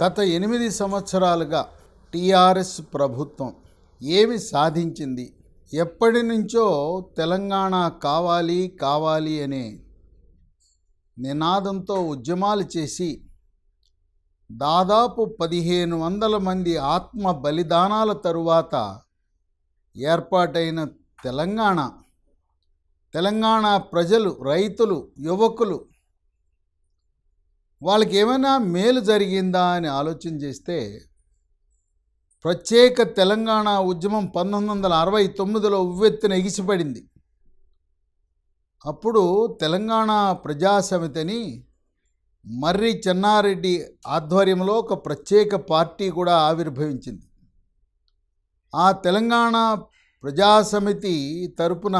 గత ఎనిమిది సంవత్సరాలుగా టీఆర్ఎస్ ప్రభుత్వం ఏమి సాధించింది ఎప్పటి నుంచో తెలంగాణ కావాలి కావాలి అనే నినాదంతో ఉద్యమాలు చేసి దాదాపు పదిహేను వందల మంది ఆత్మ బలిదానాల తరువాత ఏర్పాటైన తెలంగాణ తెలంగాణ ప్రజలు రైతులు యువకులు వాళ్ళకి ఏమైనా మేలు జరిగిందా అని ఆలోచన చేస్తే ప్రత్యేక తెలంగాణ ఉద్యమం పంతొమ్మిది వందల అరవై తొమ్మిదిలో ఉవ్వెత్తున ఎగిసిపడింది అప్పుడు తెలంగాణ ప్రజాసమితిని మర్రి చెన్నారెడ్డి ఆధ్వర్యంలో ఒక ప్రత్యేక పార్టీ కూడా ఆవిర్భవించింది ఆ తెలంగాణ ప్రజాసమితి తరపున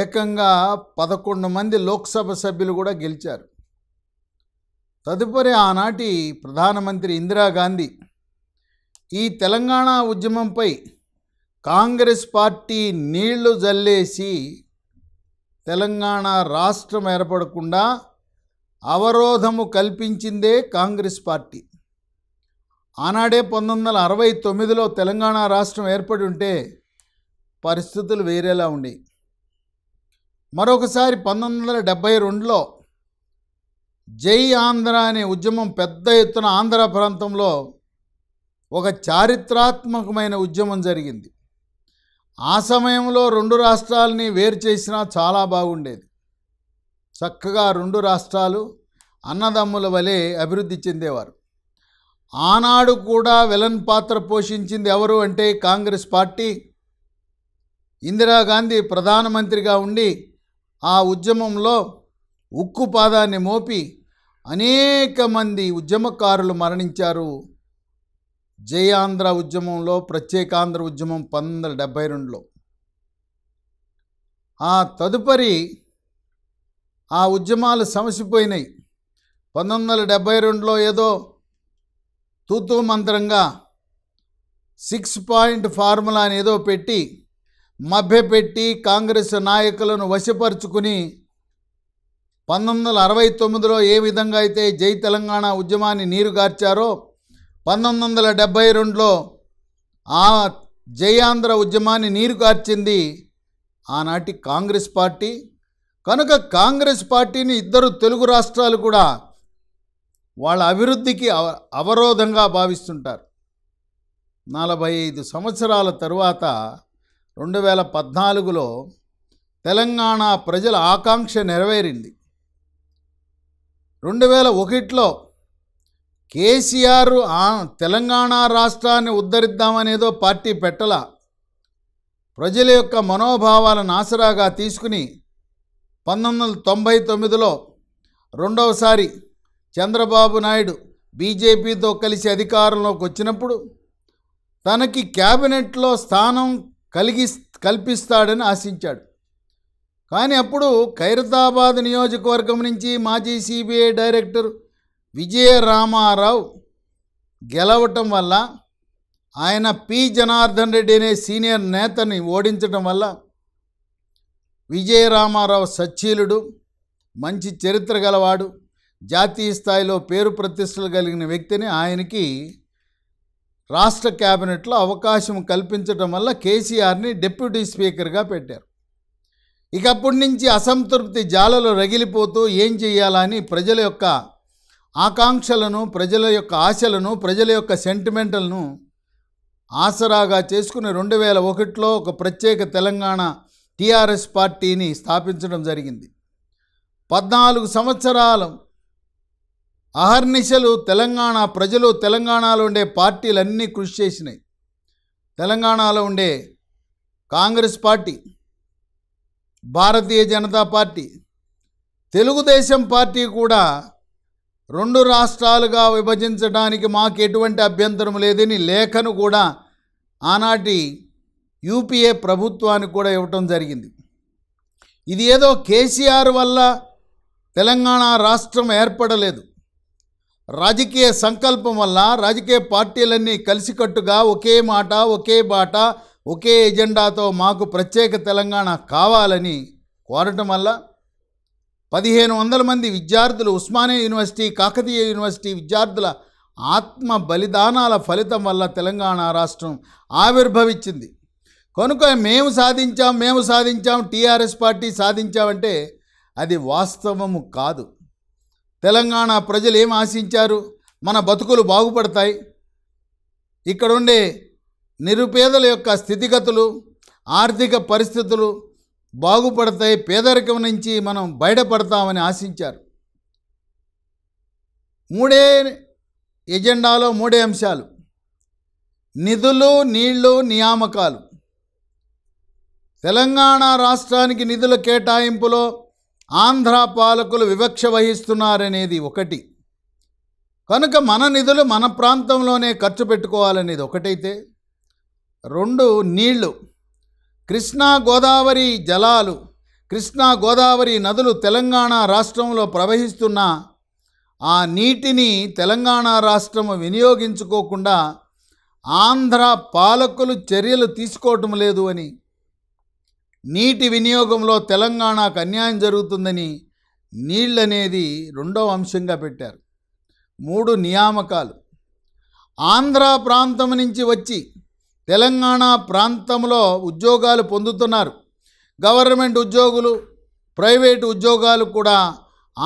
ఏకంగా పదకొండు మంది లోక్సభ సభ్యులు కూడా గెలిచారు తదుపరి ఆనాటి ప్రధానమంత్రి ఇందిరాగాంధీ ఈ తెలంగాణ ఉద్యమంపై కాంగ్రెస్ పార్టీ నీళ్లు జల్లేసి తెలంగాణ రాష్ట్రం ఏర్పడకుండా అవరోధము కల్పించిందే కాంగ్రెస్ పార్టీ ఆనాడే పంతొమ్మిది వందల అరవై తొమ్మిదిలో తెలంగాణ రాష్ట్రం ఏర్పడి ఉంటే పరిస్థితులు వేరేలా ఉండేవి మరొకసారి పంతొమ్మిది వందల డెబ్భై రెండులో జై ఆంధ్ర అనే ఉద్యమం పెద్ద ఎత్తున ఆంధ్ర ప్రాంతంలో ఒక చారిత్రాత్మకమైన ఉద్యమం జరిగింది ఆ సమయంలో రెండు రాష్ట్రాలని వేరు చేసినా చాలా బాగుండేది చక్కగా రెండు రాష్ట్రాలు అన్నదమ్ముల వలె అభివృద్ధి చెందేవారు ఆనాడు కూడా విలన్ పాత్ర పోషించింది ఎవరు అంటే కాంగ్రెస్ పార్టీ ఇందిరాగాంధీ ప్రధానమంత్రిగా ఉండి ఆ ఉద్యమంలో ఉక్కు పాదాన్ని మోపి అనేక మంది ఉద్యమకారులు మరణించారు జయాంధ్ర ఉద్యమంలో ప్రత్యేకాంధ్ర ఉద్యమం పంతొమ్మిది వందల డెబ్భై రెండులో ఆ తదుపరి ఆ ఉద్యమాలు సమసిపోయినాయి పంతొమ్మిది వందల డెబ్భై రెండులో ఏదో తూతు మంత్రంగా సిక్స్ పాయింట్ ఫార్ములా అని ఏదో పెట్టి మభ్యపెట్టి కాంగ్రెస్ నాయకులను వశపరుచుకుని పంతొమ్మిది వందల అరవై తొమ్మిదిలో ఏ విధంగా అయితే జై తెలంగాణ ఉద్యమాన్ని నీరుగార్చారో పంతొమ్మిది వందల డెబ్భై రెండులో ఆ జయాంధ్ర ఉద్యమాన్ని నీరుగార్చింది ఆనాటి కాంగ్రెస్ పార్టీ కనుక కాంగ్రెస్ పార్టీని ఇద్దరు తెలుగు రాష్ట్రాలు కూడా వాళ్ళ అభివృద్ధికి అవరోధంగా భావిస్తుంటారు నలభై ఐదు సంవత్సరాల తరువాత రెండు వేల పద్నాలుగులో తెలంగాణ ప్రజల ఆకాంక్ష నెరవేరింది రెండు వేల ఒకటిలో కేసీఆర్ తెలంగాణ రాష్ట్రాన్ని ఉద్ధరిద్దామనేదో పార్టీ పెట్టల ప్రజల యొక్క మనోభావాలను ఆసరాగా తీసుకుని పంతొమ్మిది వందల తొంభై తొమ్మిదిలో రెండవసారి చంద్రబాబు నాయుడు బీజేపీతో కలిసి అధికారంలోకి వచ్చినప్పుడు తనకి క్యాబినెట్లో స్థానం కలిగి కల్పిస్తాడని ఆశించాడు కానీ అప్పుడు ఖైరతాబాద్ నియోజకవర్గం నుంచి మాజీ సిబిఐ డైరెక్టర్ విజయ రామారావు గెలవటం వల్ల ఆయన పి జనార్దన్ రెడ్డి అనే సీనియర్ నేతని ఓడించటం వల్ల విజయ రామారావు సచ్చీలుడు మంచి చరిత్ర గలవాడు జాతీయ స్థాయిలో పేరు ప్రతిష్టలు కలిగిన వ్యక్తిని ఆయనకి రాష్ట్ర క్యాబినెట్లో అవకాశం కల్పించడం వల్ల కేసీఆర్ని డిప్యూటీ స్పీకర్గా పెట్టారు ఇకప్పటి నుంచి అసంతృప్తి జాలలో రగిలిపోతూ ఏం చేయాలని ప్రజల యొక్క ఆకాంక్షలను ప్రజల యొక్క ఆశలను ప్రజల యొక్క సెంటిమెంటల్ను ఆసరాగా చేసుకుని రెండు వేల ఒకటిలో ఒక ప్రత్యేక తెలంగాణ టీఆర్ఎస్ పార్టీని స్థాపించడం జరిగింది పద్నాలుగు సంవత్సరాలు అహర్నిశలు తెలంగాణ ప్రజలు తెలంగాణలో ఉండే పార్టీలన్నీ కృషి చేసినాయి తెలంగాణలో ఉండే Congress party Bharatiya Janata party Telugu Desam party కూడా రెండు రాష్ట్రాలుగా విభజించడానికి మాకు ఎటువంటి అభ్యంతరం లేదని లేఖను కూడా ఆనాటి యూపీఏ ప్రభుత్వానికి కూడా ఇవ్వటం జరిగింది ఇది ఏదో కేసీఆర్ వల్ల తెలంగాణ రాష్ట్రం ఏర్పడలేదు రాజకీయ సంకల్పం వల్ల రాజకీయ పార్టీలన్నీ కలిసికట్టుగా ఒకే మాట ఒకే బాట ఒకే ఎజెండాతో మాకు ప్రత్యేక తెలంగాణ కావాలని కోరటం వల్ల పదిహేను వందల మంది విద్యార్థులు ఉస్మానియా యూనివర్సిటీ కాకతీయ యూనివర్సిటీ విద్యార్థుల ఆత్మ బలిదానాల ఫలితం వల్ల తెలంగాణ రాష్ట్రం ఆవిర్భవించింది కనుక మేము సాధించాం మేము సాధించాం టీఆర్ఎస్ పార్టీ సాధించామంటే అది వాస్తవము కాదు తెలంగాణ ప్రజలు ఏం ఆశించారు మన బతుకులు బాగుపడతాయి ఇక్కడుండే నిరుపేదల యొక్క స్థితిగతులు ఆర్థిక పరిస్థితులు బాగుపడతాయి పేదరికం నుంచి మనం బయటపడతామని ఆశించారు మూడే ఎజెండాలో మూడే అంశాలు నిధులు నీళ్లు నియామకాలు తెలంగాణ రాష్ట్రానికి నిధుల కేటాయింపులో ఆంధ్ర పాలకులు వివక్ష వహిస్తున్నారనేది ఒకటి కనుక మన నిధులు మన ప్రాంతంలోనే ఖర్చు పెట్టుకోవాలనేది ఒకటైతే రెండు నీళ్లు కృష్ణా గోదావరి జలాలు కృష్ణా గోదావరి నదులు తెలంగాణ రాష్ట్రంలో ప్రవహిస్తున్న ఆ నీటిని తెలంగాణ రాష్ట్రము వినియోగించుకోకుండా ఆంధ్ర పాలకులు చర్యలు తీసుకోవటం లేదు అని నీటి వినియోగంలో తెలంగాణకు అన్యాయం జరుగుతుందని నీళ్ళనేది రెండవ అంశంగా పెట్టారు మూడు నియామకాలు ఆంధ్ర ప్రాంతం నుంచి వచ్చి తెలంగాణ ప్రాంతంలో ఉద్యోగాలు పొందుతున్నారు గవర్నమెంట్ ఉద్యోగులు ప్రైవేట్ ఉద్యోగాలు కూడా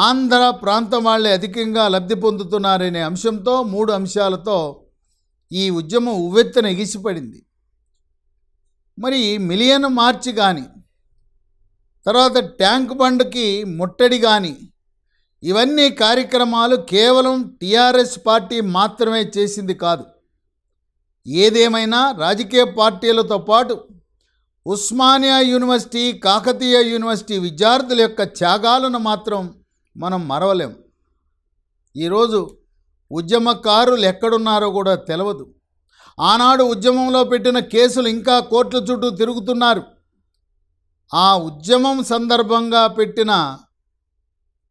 ఆంధ్ర ప్రాంతం వాళ్ళే అధికంగా లబ్ధి పొందుతున్నారనే అంశంతో మూడు అంశాలతో ఈ ఉద్యమం ఉవ్వెత్తున ఎగిసిపడింది మరి మిలియన్ మార్చ్ కానీ తర్వాత ట్యాంక్ బండ్కి ముట్టడి కానీ ఇవన్నీ కార్యక్రమాలు కేవలం టీఆర్ఎస్ పార్టీ మాత్రమే చేసింది కాదు ఏదేమైనా రాజకీయ పార్టీలతో పాటు ఉస్మానియా యూనివర్సిటీ కాకతీయ యూనివర్సిటీ విద్యార్థుల యొక్క త్యాగాలను మాత్రం మనం మరవలేం ఈరోజు ఉద్యమకారులు ఎక్కడున్నారో కూడా తెలియదు ఆనాడు ఉద్యమంలో పెట్టిన కేసులు ఇంకా కోర్టుల చుట్టూ తిరుగుతున్నారు ఆ ఉద్యమం సందర్భంగా పెట్టిన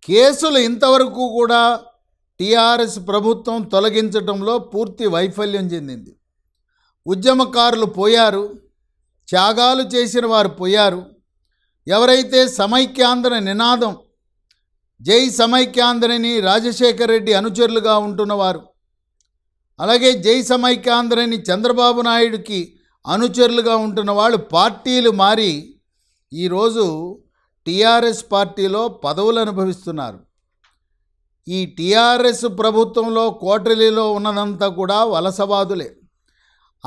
కేసులు ఇంతవరకు కూడా టీఆర్ఎస్ ప్రభుత్వం తొలగించడంలో పూర్తి వైఫల్యం చెందింది ఉద్యమకారులు పోయారు త్యాగాలు చేసిన వారు పోయారు ఎవరైతే సమైక్యాంధ్ర నినాదం జై సమైక్యాంధ్రని రాజశేఖర రెడ్డి అనుచరులుగా ఉంటున్నవారు అలాగే జై సమైక్యాంధ్రని చంద్రబాబు నాయుడికి అనుచరులుగా ఉంటున్న వాళ్ళు పార్టీలు మారి ఈరోజు టీఆర్ఎస్ పార్టీలో పదవులు అనుభవిస్తున్నారు ఈ టీఆర్ఎస్ ప్రభుత్వంలో కోటలిలో ఉన్నదంతా కూడా వలసవాదులే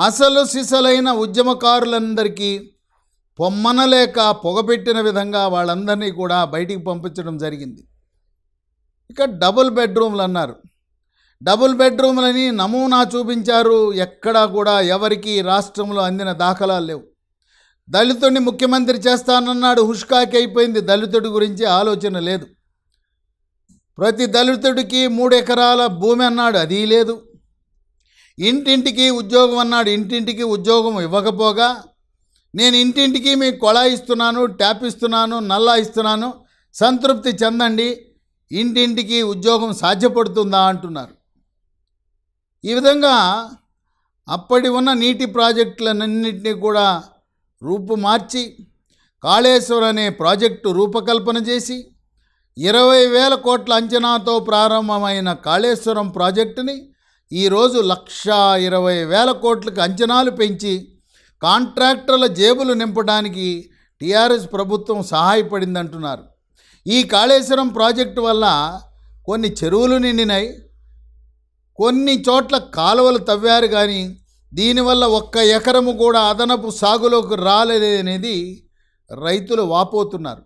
అసలు సిసలైన ఉద్యమకారులందరికీ పొమ్మనలేక పొగపెట్టిన విధంగా వాళ్ళందరినీ కూడా బయటికి పంపించడం జరిగింది ఇక డబుల్ బెడ్రూమ్లు అన్నారు డబుల్ బెడ్రూమ్లని నమూనా చూపించారు ఎక్కడా కూడా ఎవరికి రాష్ట్రంలో అందిన దాఖలాలు లేవు దళితుడిని ముఖ్యమంత్రి చేస్తానన్నాడు హుష్కాకి అయిపోయింది దళితుడి గురించి ఆలోచన లేదు ప్రతి దళితుడికి మూడు ఎకరాల భూమి అన్నాడు అది లేదు ఇంటింటికి ఉద్యోగం అన్నాడు ఇంటింటికి ఉద్యోగం ఇవ్వకపోగా నేను ఇంటింటికి మీ కొళా ఇస్తున్నాను ట్యాప్ ఇస్తున్నాను నల్లా ఇస్తున్నాను సంతృప్తి చెందండి ఇంటింటికి ఉద్యోగం సాధ్యపడుతుందా అంటున్నారు ఈ విధంగా అప్పటి ఉన్న నీటి ప్రాజెక్టులన్నింటినీ కూడా రూపు మార్చి కాళేశ్వర్ అనే ప్రాజెక్టు రూపకల్పన చేసి ఇరవై వేల కోట్ల అంచనాతో ప్రారంభమైన కాళేశ్వరం ప్రాజెక్టుని ఈరోజు లక్ష ఇరవై వేల కోట్లకు అంచనాలు పెంచి కాంట్రాక్టర్ల జేబులు నింపడానికి టీఆర్ఎస్ ప్రభుత్వం సహాయపడిందంటున్నారు ఈ కాళేశ్వరం ప్రాజెక్టు వల్ల కొన్ని చెరువులు నిండినాయి కొన్ని చోట్ల కాలువలు తవ్వారు కానీ దీనివల్ల ఒక్క ఎకరము కూడా అదనపు సాగులోకి రాలేదనేది రైతులు వాపోతున్నారు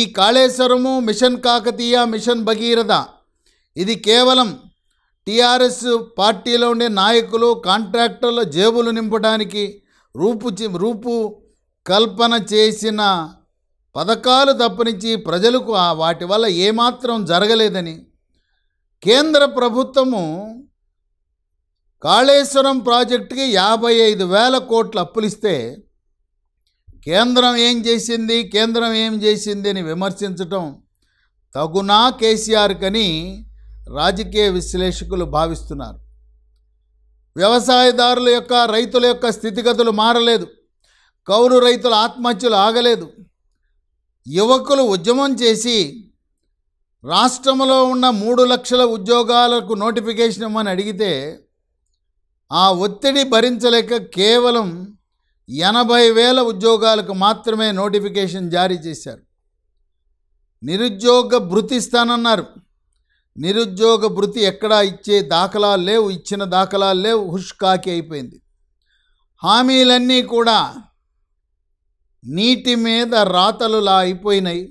ఈ కాళేశ్వరము మిషన్ కాకతీయ మిషన్ భగీరథ ఇది కేవలం టీఆర్ఎస్ పార్టీలో ఉండే నాయకులు కాంట్రాక్టర్ల జేబులు నింపడానికి రూపు రూపు కల్పన చేసిన పథకాలు తప్పనించి ప్రజలకు వాటి వల్ల ఏమాత్రం జరగలేదని కేంద్ర ప్రభుత్వము కాళేశ్వరం ప్రాజెక్టుకి యాభై ఐదు వేల కోట్లు అప్పులిస్తే కేంద్రం ఏం చేసింది కేంద్రం ఏం చేసింది అని విమర్శించటం తగునా కేసీఆర్కని రాజకీయ విశ్లేషకులు భావిస్తున్నారు వ్యవసాయదారుల యొక్క రైతుల యొక్క స్థితిగతులు మారలేదు కౌలు రైతుల ఆత్మహత్యలు ఆగలేదు యువకులు ఉద్యమం చేసి రాష్ట్రంలో ఉన్న మూడు లక్షల ఉద్యోగాలకు నోటిఫికేషన్ ఇవ్వమని అడిగితే ఆ ఒత్తిడి భరించలేక కేవలం ఎనభై వేల ఉద్యోగాలకు మాత్రమే నోటిఫికేషన్ జారీ చేశారు నిరుద్యోగ భృతిస్తానన్నారు నిరుద్యోగ భృతి ఎక్కడా ఇచ్చే దాఖలా లేవు ఇచ్చిన దాఖలా లేవు హుష్ కాకి అయిపోయింది హామీలన్నీ కూడా నీటి మీద రాతలులా అయిపోయినాయి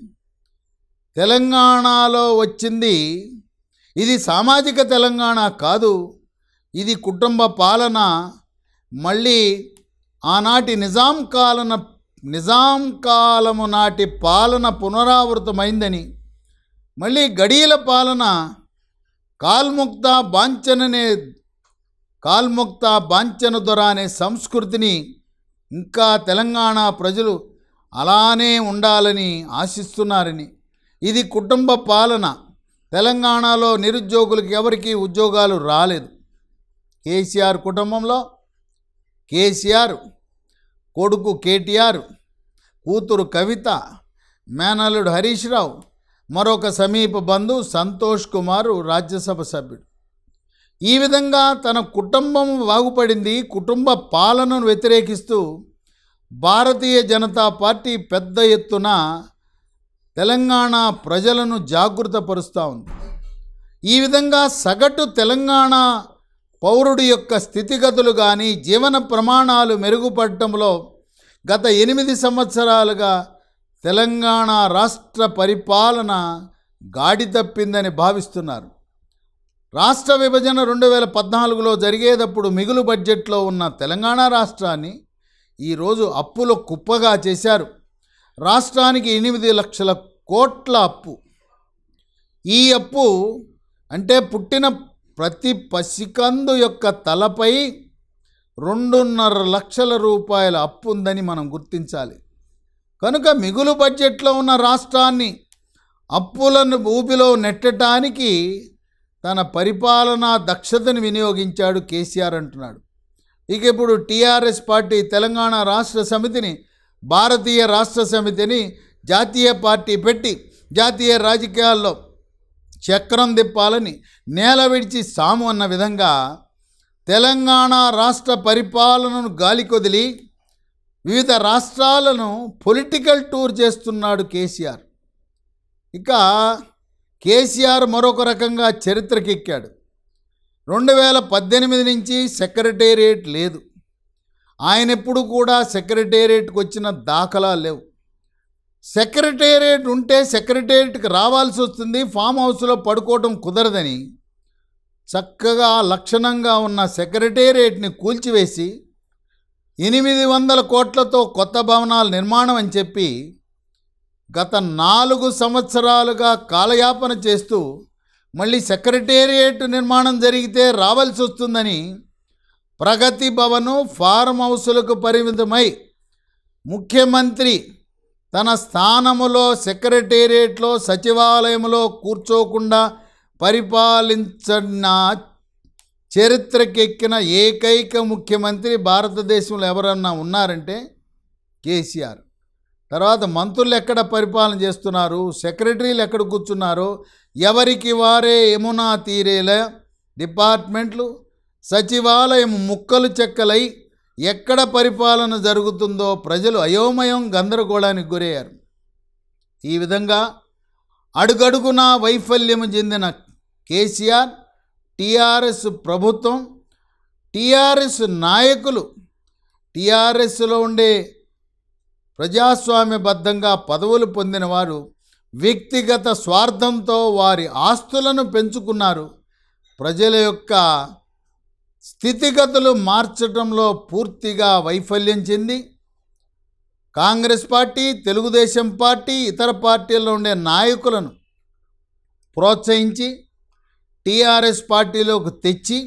తెలంగాణలో వచ్చింది ఇది సామాజిక తెలంగాణ కాదు ఇది కుటుంబ పాలన మళ్ళీ ఆనాటి నిజాం కాలన నిజాం కాలము నాటి పాలన పునరావృతమైందని మళ్ళీ గడియల పాలన కాల్ముక్త బాంఛననే కాల్ముక్త బాంఛన దొర అనే సంస్కృతిని ఇంకా తెలంగాణ ప్రజలు అలానే ఉండాలని ఆశిస్తున్నారని ఇది కుటుంబ పాలన తెలంగాణలో నిరుద్యోగులకు ఎవరికీ ఉద్యోగాలు రాలేదు కేసీఆర్ కుటుంబంలో కేసీఆర్ కొడుకు కేటీఆర్ కూతురు కవిత మేనల్లుడు హరీష్ రావు మరొక సమీప బంధు సంతోష్ కుమారు రాజ్యసభ సభ్యుడు ఈ విధంగా తన కుటుంబం బాగుపడింది కుటుంబ పాలనను వ్యతిరేకిస్తూ భారతీయ జనతా పార్టీ పెద్ద ఎత్తున తెలంగాణ ప్రజలను జాగృతపరుస్తూ ఉంది ఈ విధంగా సగటు తెలంగాణ పౌరుడి యొక్క స్థితిగతులు కానీ జీవన ప్రమాణాలు మెరుగుపడటంలో గత ఎనిమిది సంవత్సరాలుగా తెలంగాణ రాష్ట్ర పరిపాలన గాడి తప్పిందని భావిస్తున్నారు రాష్ట్ర విభజన రెండు వేల పద్నాలుగులో జరిగేటప్పుడు మిగులు బడ్జెట్లో ఉన్న తెలంగాణ రాష్ట్రాన్ని ఈరోజు అప్పులో కుప్పగా చేశారు రాష్ట్రానికి ఎనిమిది లక్షల కోట్ల అప్పు ఈ అప్పు అంటే పుట్టిన ప్రతి పసికందు యొక్క తలపై రెండున్నర లక్షల రూపాయల అప్పు ఉందని మనం గుర్తించాలి కనుక మిగులు బడ్జెట్లో ఉన్న రాష్ట్రాన్ని అప్పులను ఊపిలో నెట్టడానికి తన పరిపాలనా దక్షతను వినియోగించాడు కేసీఆర్ అంటున్నాడు ఇక ఇప్పుడు టీఆర్ఎస్ పార్టీ తెలంగాణ రాష్ట్ర సమితిని భారతీయ రాష్ట్ర సమితిని జాతీయ పార్టీ పెట్టి జాతీయ రాజకీయాల్లో చక్రం తిప్పాలని నేల విడిచి సాము అన్న విధంగా తెలంగాణ రాష్ట్ర పరిపాలనను గాలికొదిలి వివిధ రాష్ట్రాలను పొలిటికల్ టూర్ చేస్తున్నాడు కేసీఆర్ ఇక కేసీఆర్ మరొక రకంగా చరిత్రకెక్కాడు రెండు వేల పద్దెనిమిది నుంచి సెక్రటేరియట్ లేదు ఆయన ఎప్పుడు కూడా సెక్రటేరియట్కి వచ్చిన దాఖలా లేవు సెక్రటేరియట్ ఉంటే సెక్రటేరియట్కి రావాల్సి వస్తుంది ఫామ్ హౌస్లో పడుకోవటం కుదరదని చక్కగా లక్షణంగా ఉన్న సెక్రటేరియట్ని కూల్చివేసి ఎనిమిది వందల కోట్లతో కొత్త భవనాల నిర్మాణం అని చెప్పి గత నాలుగు సంవత్సరాలుగా కాలయాపన చేస్తూ మళ్ళీ సెక్రటేరియట్ నిర్మాణం జరిగితే రావాల్సి వస్తుందని ప్రగతి భవను ఫారం హౌసులకు పరిమితమై ముఖ్యమంత్రి తన స్థానములో సెక్రటేరియట్లో సచివాలయంలో కూర్చోకుండా పరిపాలించిన చరిత్రకెక్కిన ఏకైక ముఖ్యమంత్రి భారతదేశంలో ఎవరన్నా ఉన్నారంటే కేసీఆర్ తర్వాత మంత్రులు ఎక్కడ పరిపాలన చేస్తున్నారు సెక్రటరీలు ఎక్కడ కూర్చున్నారో ఎవరికి వారే యమునా తీరేల డిపార్ట్మెంట్లు సచివాలయం ముక్కలు చెక్కలై ఎక్కడ పరిపాలన జరుగుతుందో ప్రజలు అయోమయం గందరగోళానికి గురయ్యారు ఈ విధంగా అడుగడుగునా వైఫల్యం చెందిన కేసీఆర్ టీఆర్ఎస్ ప్రభుత్వం టీఆర్ఎస్ నాయకులు టీఆర్ఎస్లో ఉండే ప్రజాస్వామ్యబద్ధంగా పదవులు పొందిన వారు వ్యక్తిగత స్వార్థంతో వారి ఆస్తులను పెంచుకున్నారు ప్రజల యొక్క స్థితిగతులు మార్చడంలో పూర్తిగా వైఫల్యం చెంది కాంగ్రెస్ పార్టీ తెలుగుదేశం పార్టీ ఇతర పార్టీల్లో ఉండే నాయకులను ప్రోత్సహించి టీఆర్ఎస్ పార్టీలోకి తెచ్చి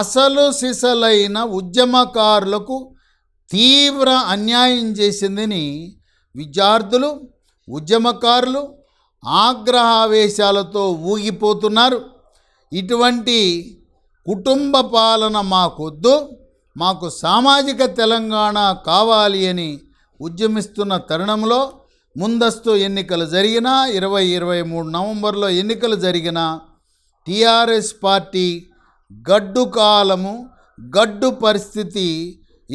అసలు సిసలైన ఉద్యమకారులకు తీవ్ర అన్యాయం చేసిందని విద్యార్థులు ఉద్యమకారులు ఆగ్రహావేశాలతో ఊగిపోతున్నారు ఇటువంటి కుటుంబ పాలన మాకొద్దు మాకు సామాజిక తెలంగాణ కావాలి అని ఉద్యమిస్తున్న తరుణంలో ముందస్తు ఎన్నికలు జరిగినా ఇరవై ఇరవై మూడు నవంబర్లో ఎన్నికలు జరిగినా టీఆర్ఎస్ పార్టీ గడ్డు కాలము గడ్డు పరిస్థితి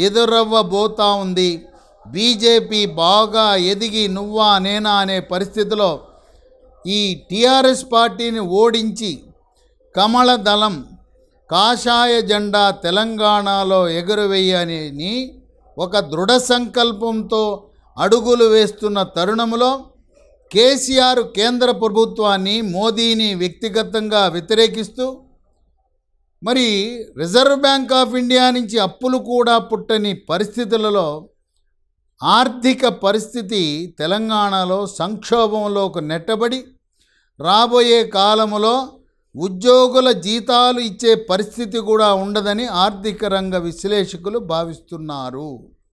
ఎదురవ్వబోతా ఉంది బీజేపీ బాగా ఎదిగి నువ్వా నేనా అనే పరిస్థితిలో ఈ టీఆర్ఎస్ పార్టీని ఓడించి కమల దళం కాషాయ జెండా తెలంగాణలో ఎగురవేయని ఒక దృఢ సంకల్పంతో అడుగులు వేస్తున్న తరుణంలో కేసీఆర్ కేంద్ర ప్రభుత్వాన్ని మోదీని వ్యక్తిగతంగా వ్యతిరేకిస్తూ మరి రిజర్వ్ బ్యాంక్ ఆఫ్ ఇండియా నుంచి అప్పులు కూడా పుట్టని పరిస్థితులలో ఆర్థిక పరిస్థితి తెలంగాణలో సంక్షోభంలోకి నెట్టబడి రాబోయే కాలంలో ఉద్యోగుల జీతాలు ఇచ్చే పరిస్థితి కూడా ఉండదని ఆర్థిక రంగ విశ్లేషకులు భావిస్తున్నారు